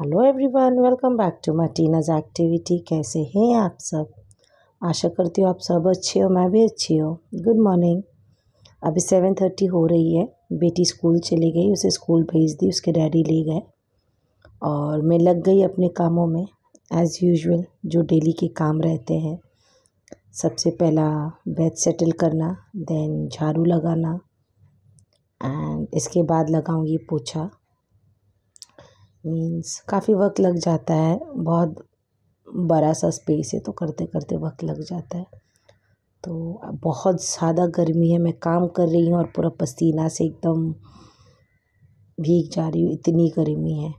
hello everyone welcome back to Tina's activity कैसे हैं आप सब आशा करती हूँ आप सब अच्छे हो मैं भी अच्छी हूँ गुड मॉर्निंग अभी सेवन थर्टी हो रही है बेटी स्कूल चली गई उसे स्कूल भेज दी उसके डैडी ले गए और मैं लग गई अपने कामों में एज़ यूजुअल जो डेली के काम रहते हैं सबसे पहला बेड सेटल करना देन झाड़ू लगाना एंड इसके बाद लगाऊँगी पोछा मीन्स काफ़ी वक्त लग जाता है बहुत बड़ा सा स्पेस है तो करते करते वक्त लग जाता है तो बहुत ज़्यादा गर्मी है मैं काम कर रही हूँ और पूरा पसीना से एकदम भीग जा रही हूँ इतनी गर्मी है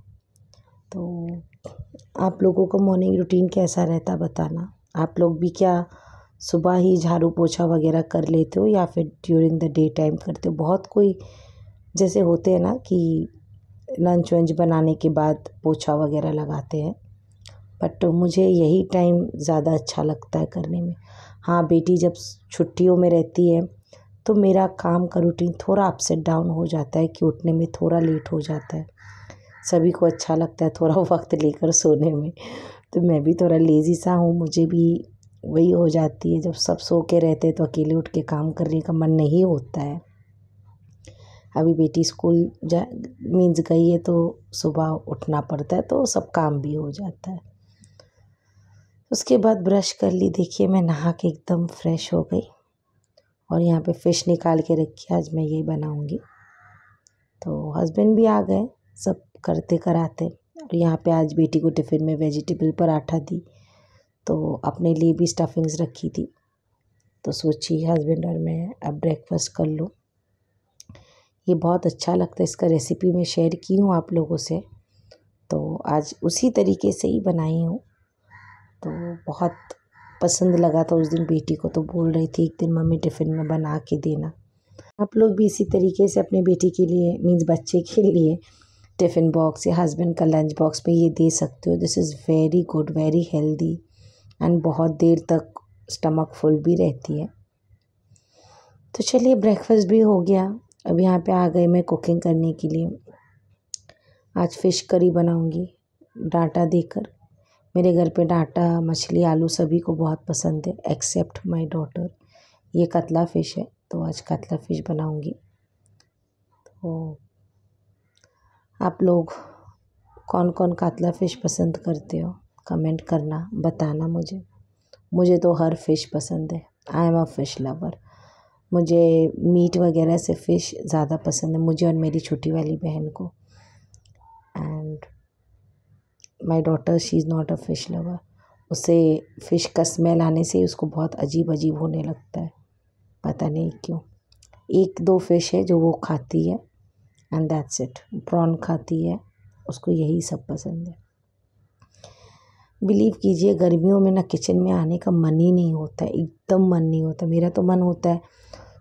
तो आप लोगों का मॉर्निंग रूटीन कैसा रहता बताना आप लोग भी क्या सुबह ही झाड़ू पोछा वगैरह कर लेते हो या फिर ड्यूरिंग द डे टाइम करते हो बहुत कोई जैसे होते हैं ना कि लंच वंच बनाने के बाद पोछा वगैरह लगाते हैं बट मुझे यही टाइम ज़्यादा अच्छा लगता है करने में हाँ बेटी जब छुट्टियों में रहती है तो मेरा काम का रूटीन थोड़ा अपसेट डाउन हो जाता है कि उठने में थोड़ा लेट हो जाता है सभी को अच्छा लगता है थोड़ा वक्त लेकर सोने में तो मैं भी थोड़ा लेज़ी सा हूँ मुझे भी वही हो जाती है जब सब सो के रहते हैं तो अकेले उठ के काम करने का मन नहीं होता है अभी बेटी स्कूल जा मीन्स गई है तो सुबह उठना पड़ता है तो सब काम भी हो जाता है उसके बाद ब्रश कर ली देखिए मैं नहा के एकदम फ्रेश हो गई और यहाँ पे फ़िश निकाल के रखी आज मैं यही बनाऊँगी तो हस्बैंड भी आ गए सब करते कराते और यहाँ पे आज बेटी को टिफ़िन में वेजिटेबल पराठा दी तो अपने लिए भी स्टफिंग्स रखी थी तो सोची हस्बैंड और मैं अब ब्रेकफास्ट कर लूँ ये बहुत अच्छा लगता है इसका रेसिपी मैं शेयर की हूँ आप लोगों से तो आज उसी तरीके से ही बनाई हूँ तो बहुत पसंद लगा था उस दिन बेटी को तो बोल रही थी एक दिन मम्मी टिफ़िन में बना के देना आप लोग भी इसी तरीके से अपने बेटी के लिए मीन्स बच्चे के लिए टिफ़िन बॉक्स या हस्बैंड का लंच बॉक्स में ये दे सकते हो this is very good very healthy and बहुत देर तक स्टमक फुल भी रहती है तो चलिए ब्रेकफास्ट भी हो गया अब यहाँ पे आ गए मैं कुकिंग करने के लिए आज फ़िश करी बनाऊँगी डाटा देकर मेरे घर पे डाटा मछली आलू सभी को बहुत पसंद है एक्सेप्ट माय डॉटर ये कतला फ़िश है तो आज कतला फ़िश बनाऊंगी तो आप लोग कौन कौन कतला फ़िश पसंद करते हो कमेंट करना बताना मुझे मुझे तो हर फ़िश पसंद है I am a fish lover मुझे मीट वगैरह से फ़िश ज़्यादा पसंद है मुझे और मेरी छोटी वाली बहन को and my daughter she is not a fish lover उसे फ़िश का स्मेल आने से उसको बहुत अजीब अजीब होने लगता है पता नहीं क्यों एक दो फ़िश है जो वो खाती है एंड दैट्स इट प्रॉन खाती है उसको यही सब पसंद है बिलीव कीजिए गर्मियों में ना किचन में आने का मन ही नहीं होता एकदम मन नहीं होता मेरा तो मन होता है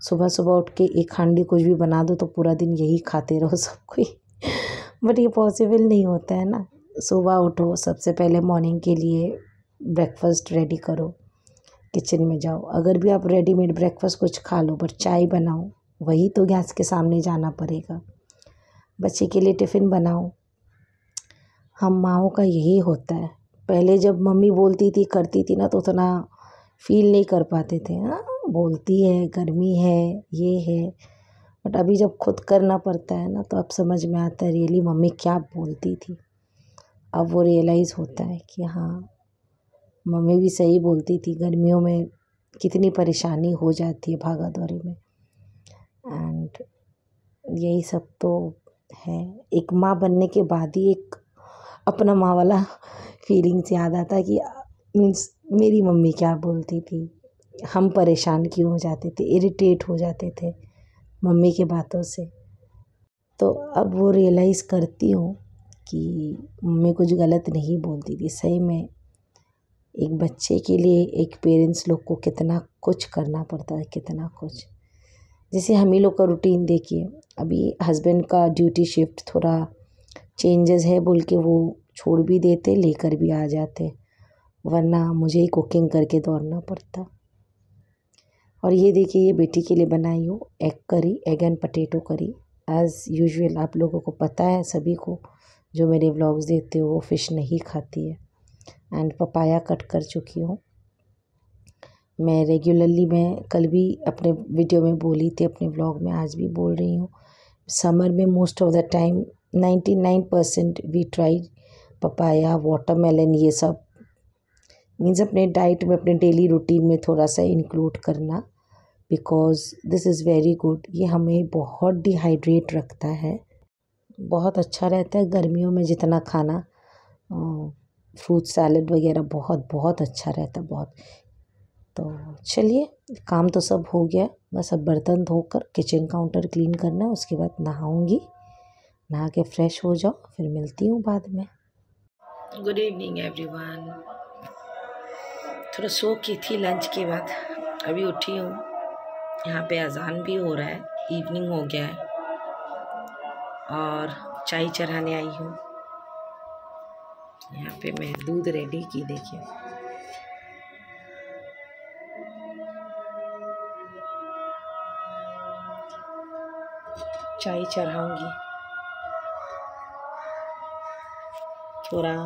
सुबह सुबह उठ के एक हांडी कुछ भी बना दो तो पूरा दिन यही खाते रहो सब कोई बट ये पॉसिबल नहीं होता है ना सुबह उठो सबसे पहले मॉर्निंग के लिए ब्रेकफास्ट रेडी करो किचन में जाओ अगर भी आप रेडीमेड ब्रेकफास्ट कुछ खा लो बट चाय बनाओ वही तो गैस के सामने जाना पड़ेगा बच्चे के लिए टिफ़िन बनाओ हम माओ का यही होता है पहले जब मम्मी बोलती थी करती थी ना तो उतना फ़ील नहीं कर पाते थे हाँ बोलती है गर्मी है ये है बट अभी जब खुद करना पड़ता है ना तो अब समझ में आता है रियली मम्मी क्या बोलती थी अब वो रियलाइज़ होता है कि हाँ मम्मी भी सही बोलती थी गर्मियों में कितनी परेशानी हो जाती है भागा दौरे में एंड यही सब तो है एक माँ बनने के बाद ही एक अपना माँ वाला फीलिंग्स याद आता है कि मीन्स मेरी मम्मी क्या बोलती थी हम परेशान क्यों हो जाते थे इरिटेट हो जाते थे मम्मी के बातों से तो अब वो रियलाइज़ करती हूँ कि मम्मी कुछ गलत नहीं बोलती थी सही में एक बच्चे के लिए एक पेरेंट्स लोग को कितना कुछ करना पड़ता है कितना कुछ जैसे हम ही लोग का रूटीन देखिए अभी हस्बैंड का ड्यूटी शिफ्ट थोड़ा चेंजेस है बोल के वो छोड़ भी देते लेकर भी आ जाते वरना मुझे ही कुकिंग करके दौड़ना पड़ता और ये देखिए ये बेटी के लिए बनाई हूँ egg curry egg and potato curry as usual आप लोगों को पता है सभी को जो मेरे व्लॉग्स देखते हो वो फ़िश नहीं खाती है एंड पपाया कट कर चुकी हूँ मैं रेगुलरली मैं कल भी अपने वीडियो में बोली थी अपने ब्लॉग में आज भी बोल रही हूँ समर में most of the time ninety nine percent we try papaya watermelon ये सब मीन्स अपने डाइट में अपने डेली रूटीन में थोड़ा सा इंक्लूड करना because this is very good ये हमें बहुत डिहाइड्रेट रखता है बहुत अच्छा रहता है गर्मियों में जितना खाना फ्रूट सैलड वगैरह बहुत बहुत अच्छा रहता है बहुत तो चलिए काम तो सब हो गया बस अब बर्तन धोकर किचन काउंटर क्लीन करना है उसके बाद नहाऊंगी नहा के फ्रेश हो जाओ फिर मिलती हूँ बाद में गुड इवनिंग एवरीवन थोड़ा सो की थी लंच के बाद अभी उठी हूँ यहाँ पे अजान भी हो रहा है इवनिंग हो गया है और चाय चढ़ाने आई हूँ यहाँ पे मैं दूध रेडी की देखिए चाय चढ़ाऊंगी थोड़ा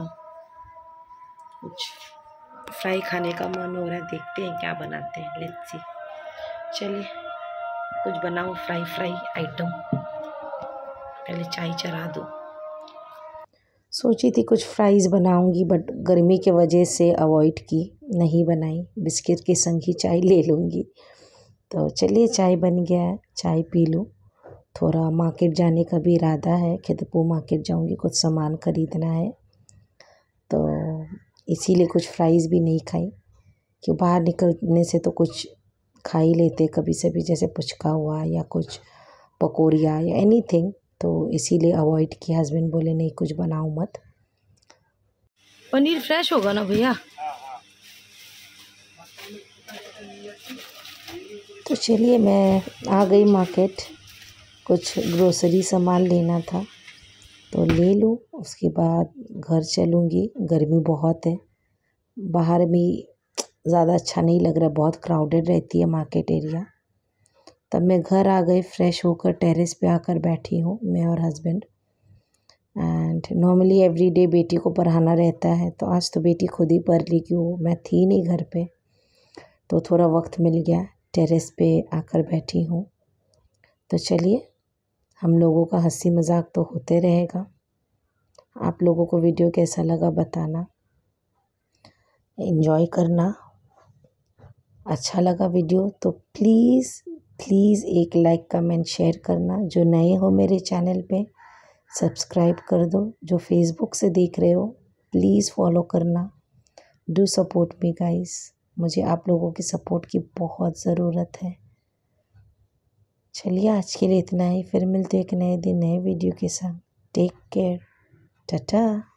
कुछ फ्राई खाने का मन हो रहा है देखते हैं क्या बनाते हैं लेट्स सी चलिए कुछ बनाऊँ फ्राई फ्राई आइटम पहले चाय चढ़ा दो सोची थी कुछ फ्राइज़ बनाऊंगी बट गर्मी के वजह से अवॉइड की नहीं बनाई बिस्किट के संग ही चाय ले लूँगी तो चलिए चाय बन गया है चाय पी लूँ थोड़ा मार्केट जाने का भी इरादा है खिदपू मार्केट जाऊँगी कुछ सामान ख़रीदना है तो इसीलिए कुछ फ्राइज़ भी नहीं खाई क्यों बाहर निकलने से तो कुछ खा ही लेते कभी से भी जैसे पुचका हुआ या कुछ पकौड़िया या एनी तो इसीलिए अवॉइड किया हस्बैंड बोले नहीं कुछ बनाओ मत पनीर फ्रेश होगा ना भैया तो चलिए मैं आ गई मार्केट कुछ ग्रोसरी सामान लेना था तो ले लूँ उसके बाद घर चलूँगी गर्मी बहुत है बाहर भी ज़्यादा अच्छा नहीं लग रहा बहुत क्राउडेड रहती है मार्केट एरिया तब मैं घर आ गई फ्रेश होकर टेरेस पे आकर बैठी हूँ मैं और husband and normally every day बेटी को पढ़ाना रहता है तो आज तो बेटी खुद ही पढ़ ली क्यों मैं थी नहीं घर पे तो थोड़ा वक्त मिल गया टेरेस पे आकर बैठी हूँ तो चलिए हम लोगों का हँसी मज़ाक तो होते रहेगा आप लोगों को वीडियो कैसा लगा बताना इन्जॉय करना अच्छा लगा वीडियो तो प्लीज़ प्लीज़ एक लाइक कमेंट शेयर करना जो नए हो मेरे चैनल पे सब्सक्राइब कर दो जो फेसबुक से देख रहे हो प्लीज़ फॉलो करना डू सपोर्ट मी गाइस मुझे आप लोगों की सपोर्ट की बहुत ज़रूरत है चलिए आज के लिए इतना ही फिर मिलते एक नए दिन नए वीडियो के साथ टेक केयर टाटा